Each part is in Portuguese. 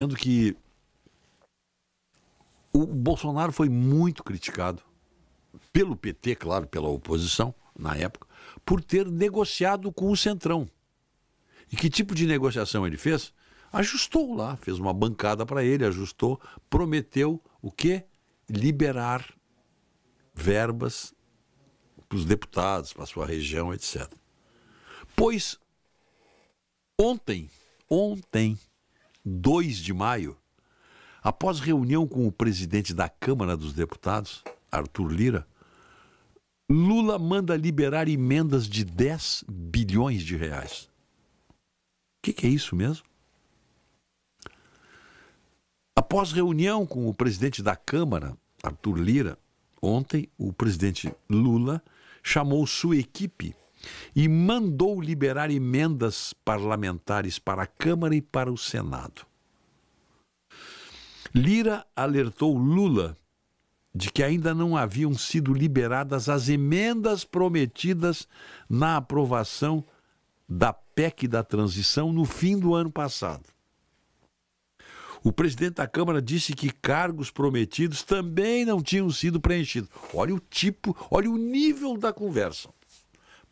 sendo que o Bolsonaro foi muito criticado pelo PT, claro, pela oposição na época, por ter negociado com o Centrão. E que tipo de negociação ele fez? Ajustou lá, fez uma bancada para ele, ajustou, prometeu o quê? Liberar verbas para os deputados, para a sua região, etc. Pois ontem, ontem, 2 de maio, após reunião com o presidente da Câmara dos Deputados, Arthur Lira, Lula manda liberar emendas de 10 bilhões de reais. O que, que, é isso mesmo? Após reunião com o presidente da Câmara, Arthur Lira, ontem o presidente Lula chamou sua equipe e mandou liberar emendas parlamentares para a Câmara e para o Senado. Lira alertou Lula de que ainda não haviam sido liberadas as emendas prometidas na aprovação da PEC da transição no fim do ano passado. O presidente da Câmara disse que cargos prometidos também não tinham sido preenchidos. Olha o tipo, olha o nível da conversa.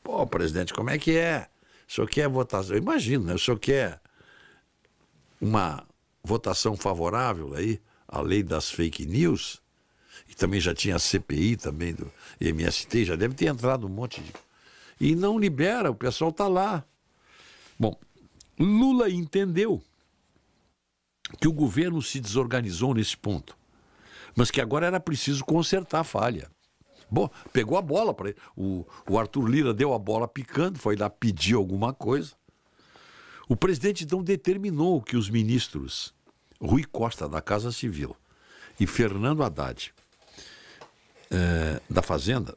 Pô, presidente, como é que é? O senhor quer votação? Imagina, né? o senhor quer uma votação favorável aí à lei das fake news? E também já tinha a CPI também do MST, já deve ter entrado um monte de. E não libera, o pessoal está lá. Bom, Lula entendeu que o governo se desorganizou nesse ponto, mas que agora era preciso consertar a falha. Bom, pegou a bola para ele. O, o Arthur Lira deu a bola picando, foi lá pedir alguma coisa. O presidente então determinou que os ministros Rui Costa, da Casa Civil, e Fernando Haddad, é, da Fazenda,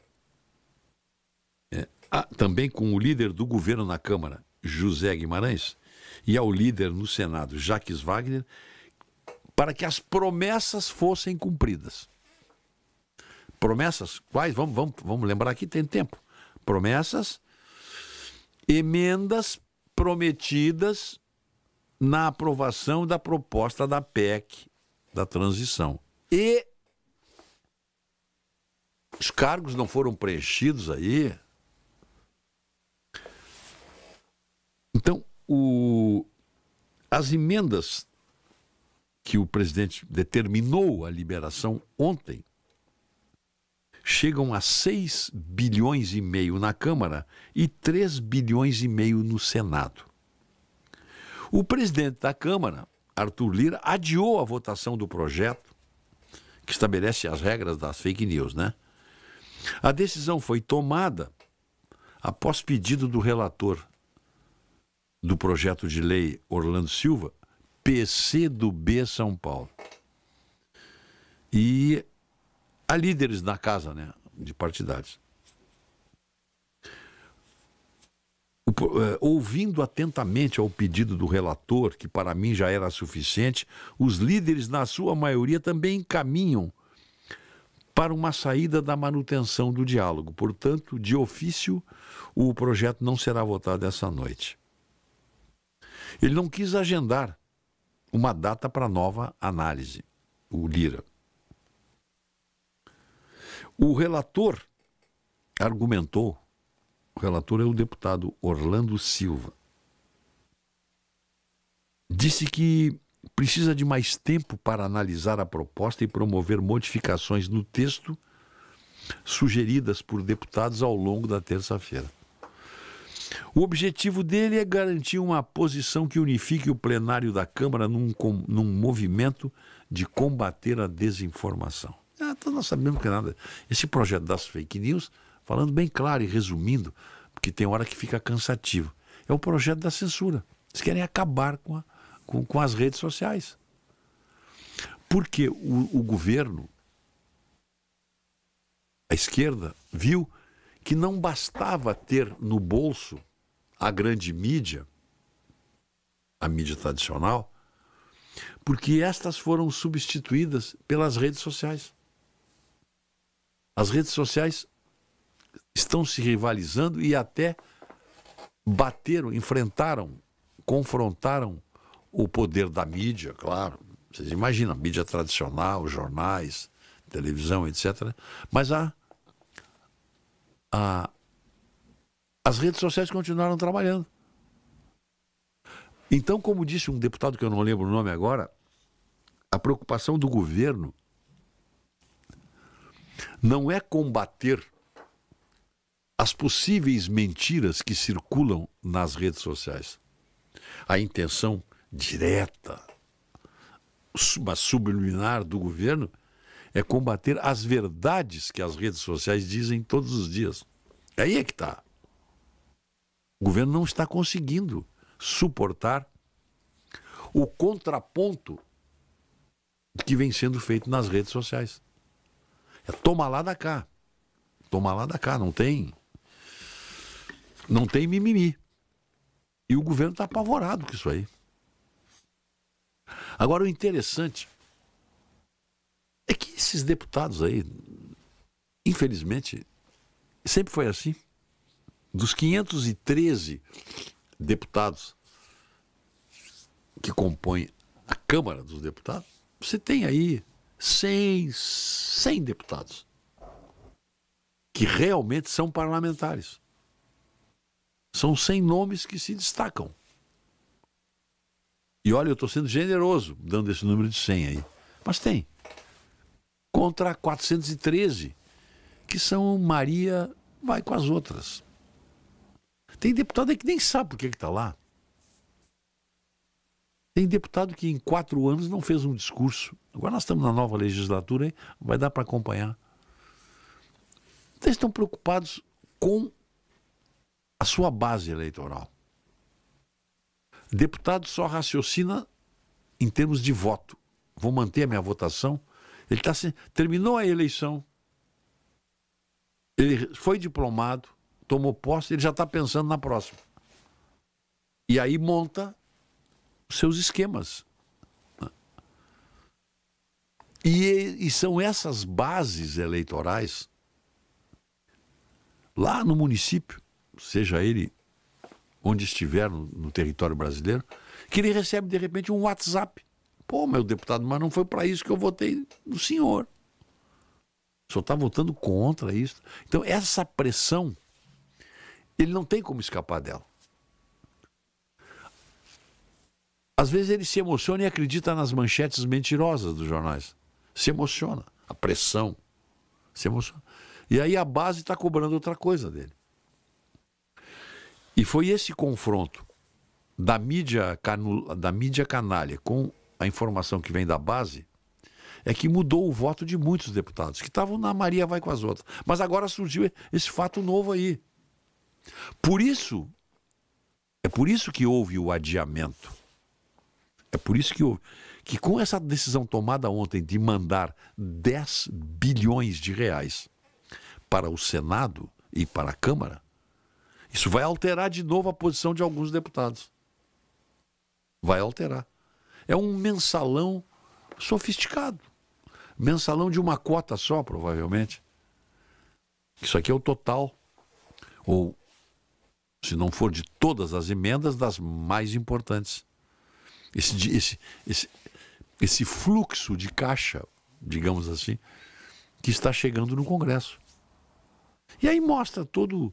é, também com o líder do governo na Câmara, José Guimarães, e ao líder no Senado, Jaques Wagner, para que as promessas fossem cumpridas. Promessas, quais? Vamos, vamos, vamos lembrar aqui, tem tempo. Promessas, emendas prometidas na aprovação da proposta da PEC da transição. E os cargos não foram preenchidos aí. Então, o, as emendas que o presidente determinou a liberação ontem chegam a 6 bilhões e meio na Câmara e 3 bilhões e meio no Senado. O presidente da Câmara, Arthur Lira, adiou a votação do projeto que estabelece as regras das fake news, né? A decisão foi tomada após pedido do relator do projeto de lei Orlando Silva, PC do B São Paulo. E a líderes na casa, né? De partidários. Eh, ouvindo atentamente ao pedido do relator, que para mim já era suficiente, os líderes, na sua maioria, também encaminham para uma saída da manutenção do diálogo. Portanto, de ofício, o projeto não será votado essa noite. Ele não quis agendar uma data para nova análise, o Lira. O relator argumentou, o relator é o deputado Orlando Silva, disse que precisa de mais tempo para analisar a proposta e promover modificações no texto sugeridas por deputados ao longo da terça-feira. O objetivo dele é garantir uma posição que unifique o plenário da Câmara num, num movimento de combater a desinformação. Então nós sabemos que é nada. Esse projeto das fake news, falando bem claro e resumindo, porque tem hora que fica cansativo, é o projeto da censura. Eles querem acabar com, a, com, com as redes sociais. Porque o, o governo, a esquerda, viu que não bastava ter no bolso a grande mídia, a mídia tradicional, porque estas foram substituídas pelas redes sociais. As redes sociais estão se rivalizando e até bateram, enfrentaram, confrontaram o poder da mídia, claro. Vocês imaginam, mídia tradicional, jornais, televisão, etc. Mas a, a, as redes sociais continuaram trabalhando. Então, como disse um deputado que eu não lembro o nome agora, a preocupação do governo não é combater as possíveis mentiras que circulam nas redes sociais. A intenção direta, mas subliminar do governo é combater as verdades que as redes sociais dizem todos os dias. Aí é que está. O governo não está conseguindo suportar o contraponto que vem sendo feito nas redes sociais. É toma lá da cá. Toma lá da cá, não tem. Não tem mimimi. E o governo está apavorado com isso aí. Agora, o interessante é que esses deputados aí, infelizmente, sempre foi assim. Dos 513 deputados que compõem a Câmara dos Deputados, você tem aí 100, 100 deputados que realmente são parlamentares. São 100 nomes que se destacam. E olha, eu estou sendo generoso dando esse número de 100 aí. Mas tem. Contra 413, que são Maria vai com as outras. Tem deputado aí que nem sabe por que está lá. Tem deputado que em quatro anos não fez um discurso. Agora nós estamos na nova legislatura, hein? vai dar para acompanhar. Eles estão preocupados com a sua base eleitoral. Deputado só raciocina em termos de voto. Vou manter a minha votação. Ele tá terminou a eleição. Ele foi diplomado, tomou posse, ele já está pensando na próxima. E aí monta seus esquemas. E, e são essas bases eleitorais lá no município, seja ele onde estiver no, no, território brasileiro, que ele recebe de repente um WhatsApp. Pô, meu deputado, mas não foi para isso que eu votei no senhor. O senhor está votando contra isso. Então, essa pressão, ele não tem como escapar dela. Às vezes ele se emociona e acredita nas manchetes mentirosas dos jornais. Se emociona. A pressão. Se emociona. E aí a base está cobrando outra coisa dele. E foi esse confronto da mídia, da mídia canalha com a informação que vem da base é que mudou o voto de muitos deputados que estavam na Maria vai com as outras. Mas agora surgiu esse fato novo aí. Por isso, é por isso que houve o adiamento. É por isso que, eu, que com essa decisão tomada ontem de mandar 10 bilhões de reais para o Senado e para a Câmara, isso vai alterar de novo a posição de alguns deputados. Vai alterar. É um mensalão sofisticado. Mensalão de uma cota só, provavelmente. Isso aqui é o total. Ou, se não for de todas as emendas, das mais importantes esse, esse, esse, esse fluxo de caixa, digamos assim, que está chegando no Congresso. E aí mostra todo,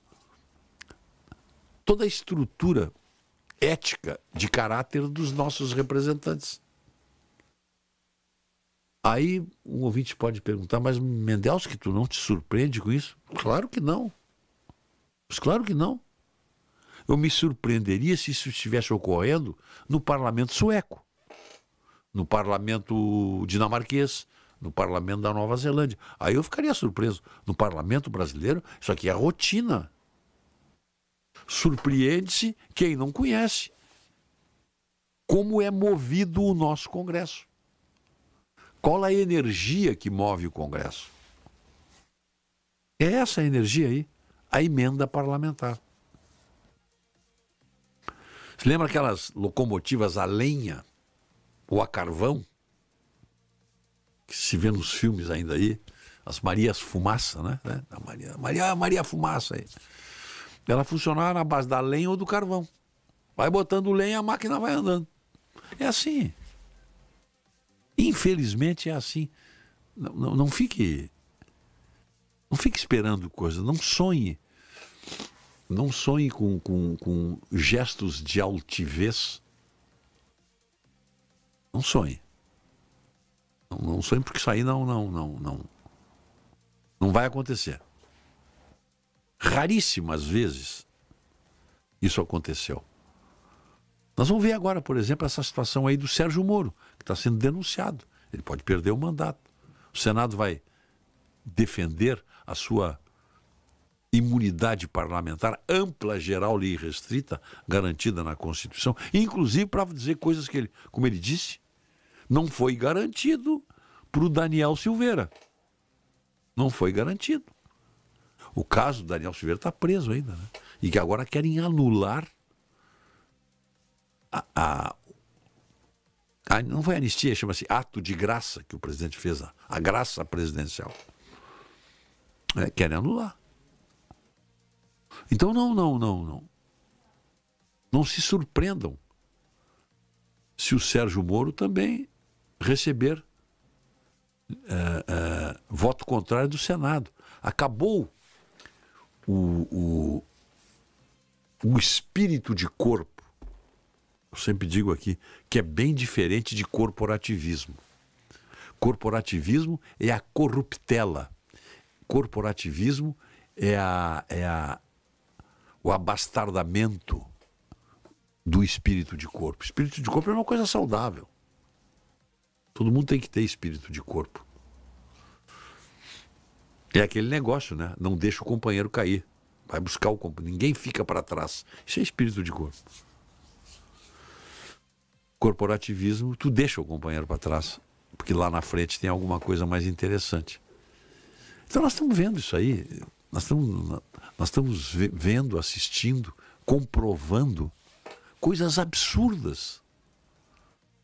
toda a estrutura ética de caráter dos nossos representantes. Aí um ouvinte pode perguntar, mas Mendelski, tu não te surpreende com isso? Claro que não. claro que não. Eu me surpreenderia se isso estivesse ocorrendo no parlamento sueco, no parlamento dinamarquês, no parlamento da Nova Zelândia. Aí eu ficaria surpreso. No parlamento brasileiro, isso aqui é rotina. Surpreende-se quem não conhece como é movido o nosso Congresso. Qual a energia que move o Congresso? É essa energia aí, a emenda parlamentar. Você lembra aquelas locomotivas a lenha ou a carvão? Que se vê nos filmes ainda aí. As Marias Fumaça, né? É, a Maria, Maria, Maria Fumaça aí. Ela funcionava na base da lenha ou do carvão. Vai botando lenha, a máquina vai andando. É assim. Infelizmente é assim. Não, não, não fique. Não fique esperando coisa, não sonhe. Não sonhe com, com, com gestos de altivez. Não sonhe. Não, não sonhe porque isso aí não, não, não, não. Não vai acontecer. Raríssimas vezes isso aconteceu. Nós vamos ver agora, por exemplo, essa situação aí do Sérgio Moro, que está sendo denunciado. Ele pode perder o mandato. O Senado vai defender a sua imunidade parlamentar ampla, geral e restrita, garantida na Constituição, inclusive para dizer coisas que ele, como ele disse, não foi garantido para o Daniel Silveira. Não foi garantido. O caso do Daniel Silveira está preso ainda, né? E que agora querem anular a, a, não foi anistia, chama-se ato de graça que o presidente fez, a, a graça presidencial. É, querem anular. Então, não, não, não, não. Não se surpreendam se o Sérgio Moro também receber eh, eh, voto contrário do Senado. Acabou o, o, o espírito de corpo, eu sempre digo aqui, que é bem diferente de corporativismo. Corporativismo é a corruptela. Corporativismo é a, é a, o abastardamento do espírito de corpo. Espírito de corpo é uma coisa saudável. Todo mundo tem que ter espírito de corpo. É aquele negócio, né? Não deixa o companheiro cair. Vai buscar o companheiro. Ninguém fica para trás. Isso é espírito de corpo. Corporativismo, tu deixa o companheiro para trás, porque lá na frente tem alguma coisa mais interessante. Então nós estamos vendo isso aí. Nós estamos nós estamos vendo, assistindo, comprovando coisas absurdas.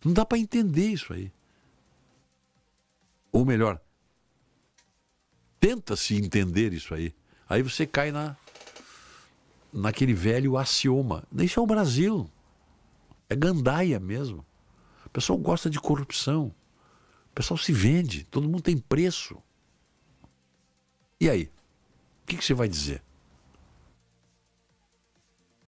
Não dá para entender isso aí. Ou melhor, tenta-se entender isso aí. Aí você cai na naquele velho axioma. Isso é o Brasil. É gandaia mesmo. O pessoal gosta de corrupção. O pessoal se vende. Todo mundo tem preço. E aí? O que, que você vai dizer?